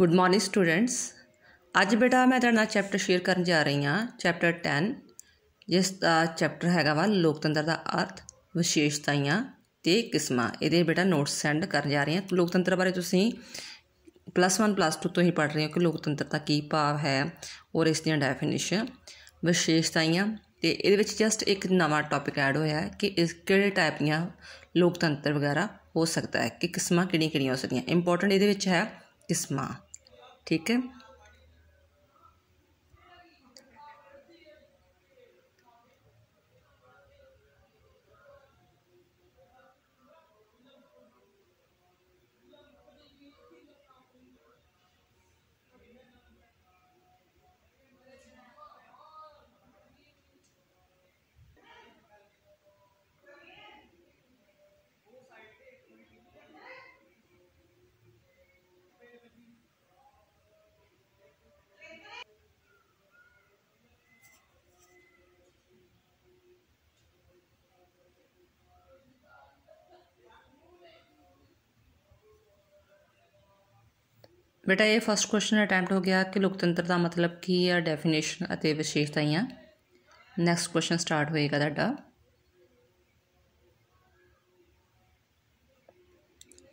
good morning students ਅੱਜ ਬੇਟਾ ਮੈਂ ਤੁਹਾਡੇ ਨਾਲ ਚੈਪਟਰ ਸ਼ੇਅਰ ਕਰਨ ਜਾ ਰਹੀ ਹਾਂ ਚੈਪਟਰ 10 ਜਿਸ ਦਾ ਚੈਪਟਰ ਹੈਗਾ ਵਾ ਲੋਕਤੰਤਰ ਦਾ ਅਰਥ ਵਿਸ਼ੇਸ਼ਤਾਵਾਂ ਤੇ ਕਿਸਮਾਂ ਇਹਦੇ ਬੇਟਾ ਨੋਟਸ ਸੈਂਡ ਕਰਨ ਜਾ ਰਹੀ ਹਾਂ ਲੋਕਤੰਤਰ ਬਾਰੇ ਤੁਸੀਂ ਪਲੱਸ 1 ਪਲੱਸ 2 ਤੋਂ ਹੀ ਪੜ੍ਹ ਰਹੇ ਹੋ ਕਿ ਲੋਕਤੰਤਰ ਦਾ ਕੀ ਭਾਵ ਹੈ ਔਰ ਇਸ ਦੀਆਂ ਡੈਫੀਨੇਸ਼ਨ ਵਿਸ਼ੇਸ਼ਤਾਵਾਂ ਤੇ ਇਹਦੇ ਵਿੱਚ ਜਸਟ ਇੱਕ ਨਵਾਂ ਟੌਪਿਕ ਐਡ ਹੋਇਆ ਹੈ ਕਿ ਇਸ ਕਿਹੜੇ ਟਾਈਪ ਦੀਆਂ ਲੋਕਤੰਤਰ ਵਗੈਰਾ ਹੋ ਸਕਦਾ ਹੈ ਕਿ ਕਿਸਮਾਂ ਕਿਹੜੀਆਂ ਕਿਹੜੀਆਂ ਹੋ ਸਕਦੀਆਂ ਇੰਪੋਰਟੈਂਟ ਇਹਦੇ ਵਿੱਚ ਹੈ ਇਸਮਾ ਠੀਕ ਹੈ ਬੇਟਾ ਇਹ ਫਸਟ ਕੁਐਸਚਨ ਅਟੈਂਪਟ ਹੋ ਗਿਆ ਕਿ ਲੋਕਤੰਤਰ ਦਾ ਮਤਲਬ ਕੀ ਹੈ ਡੈਫੀਨੇਸ਼ਨ ਅਤੇ ਵਿਸ਼ੇਸ਼ਤਾਵਾਂ ਨੈਕਸਟ ਕੁਐਸਚਨ ਸਟਾਰਟ ਹੋਏਗਾ ਤੁਹਾਡਾ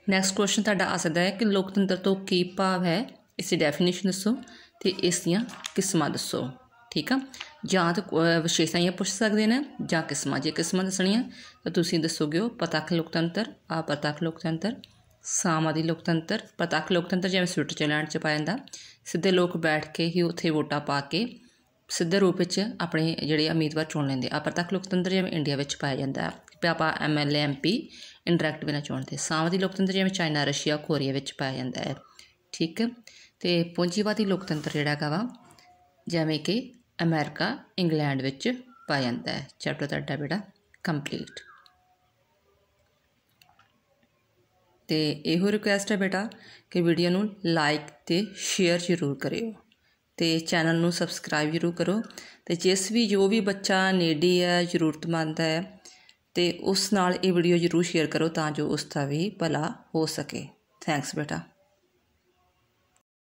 ਨੈਕਸਟ ਕੁਐਸਚਨ ਤੁਹਾਡਾ ਆ ਸਕਦਾ ਹੈ ਕਿ ਲੋਕਤੰਤਰ ਤੋਂ ਕੀ ਭਾਵ ਹੈ ਇਸ ਦੀ ਡੈਫੀਨੇਸ਼ਨ ਦੱਸੋ ਤੇ ਇਸ ਦੀਆਂ ਕਿਸਮਾਂ ਦੱਸੋ ਠੀਕ ਆ ਜਾਂ ਤਾਂ ਵਿਸ਼ੇਸ਼ਤਾਵਾਂ ਪੁੱਛ ਸਕਦੇ ਨੇ ਜਾਂ ਕਿਸਮਾਂ ਜੇ ਕਿਸਮਾਂ ਦੱਸਣੀਆਂ ਤਾਂ ਤੁਸੀਂ ਦੱਸੋਗੇ ਉਹ ਪਤਖ ਲੋਕਤੰਤਰ ਆ ਪਤਖ ਲੋਕਤੰਤਰ ਸਾਮਾਦੀ ਲੋਕਤੰਤਰ ਪਤਾਕ ਲੋਕਤੰਤਰ ਜਿਵੇਂ ਸਵਿਟਜ਼ਰਲੈਂਡ 'ਚ ਪਾਇਆ ਜਾਂਦਾ ਸਿੱਧੇ ਲੋਕ ਬੈਠ ਕੇ ਹੀ ਉੱਥੇ ਵੋਟਾਂ ਪਾ ਕੇ ਸਿੱਧੇ ਰੂਪ ਵਿੱਚ ਆਪਣੇ ਜਿਹੜੇ ਉਮੀਦਵਾਰ ਚੁਣ ਲੈਂਦੇ ਆ ਪ੍ਰਤੱਖ ਲੋਕਤੰਤਰ ਜਿਵੇਂ ਇੰਡੀਆ ਵਿੱਚ ਪਾਇਆ ਜਾਂਦਾ ਕਿ ਆਪਾਂ ਐਮਐਲਏ ਐਮਪੀ ਇਨਡਾਇਰੈਕਟ ਬਿਨਾ ਚੁਣਦੇ ਸਾਮਾਜਿਕ ਲੋਕਤੰਤਰ ਜਿਵੇਂ ਚਾਈਨਾ ਰਸ਼ੀਆ ਕੋਰੀਆ ਵਿੱਚ ਪਾਇਆ ਜਾਂਦਾ ਹੈ ਠੀਕ ਤੇ ਪੂੰਜੀਵਾਦੀ ਲੋਕਤੰਤਰ ਜਿਹੜਾ ਹੈਗਾ ਵਾ ਜਿਵੇਂ ਕਿ ਅਮਰੀਕਾ ਇੰਗਲੈਂਡ ਵਿੱਚ ਪਾਇਆ ਜਾਂਦਾ ਹੈ ਚੈਪਟਰ ਤੁਹਾਡਾ ਬੇਟਾ ਕੰਪਲੀਟ ਤੇ ਇਹੋ ਰਿਕੁਐਸਟ ਹੈ ਬੇਟਾ ਕਿ ਵੀਡੀਓ ਨੂੰ ਲਾਈਕ ਤੇ ਸ਼ੇਅਰ ਜ਼ਰੂਰ ਕਰਿਓ ਤੇ ਚੈਨਲ ਨੂੰ ਸਬਸਕ੍ਰਾਈਬ ਜ਼ਰੂਰ ਕਰੋ ਤੇ ਜਿਸ ਵੀ ਜੋ ਵੀ ਬੱਚਾ ਨੇੜੀ ਹੈ ਜ਼ਰੂਰਤਮੰਦ ਹੈ ਤੇ ਉਸ ਨਾਲ ਇਹ ਵੀਡੀਓ ਜ਼ਰੂਰ ਸ਼ੇਅਰ ਕਰੋ ਤਾਂ ਜੋ ਉਸ ਦਾ ਵੀ ਭਲਾ ਹੋ ਸਕੇ ਥੈਂਕਸ ਬੇਟਾ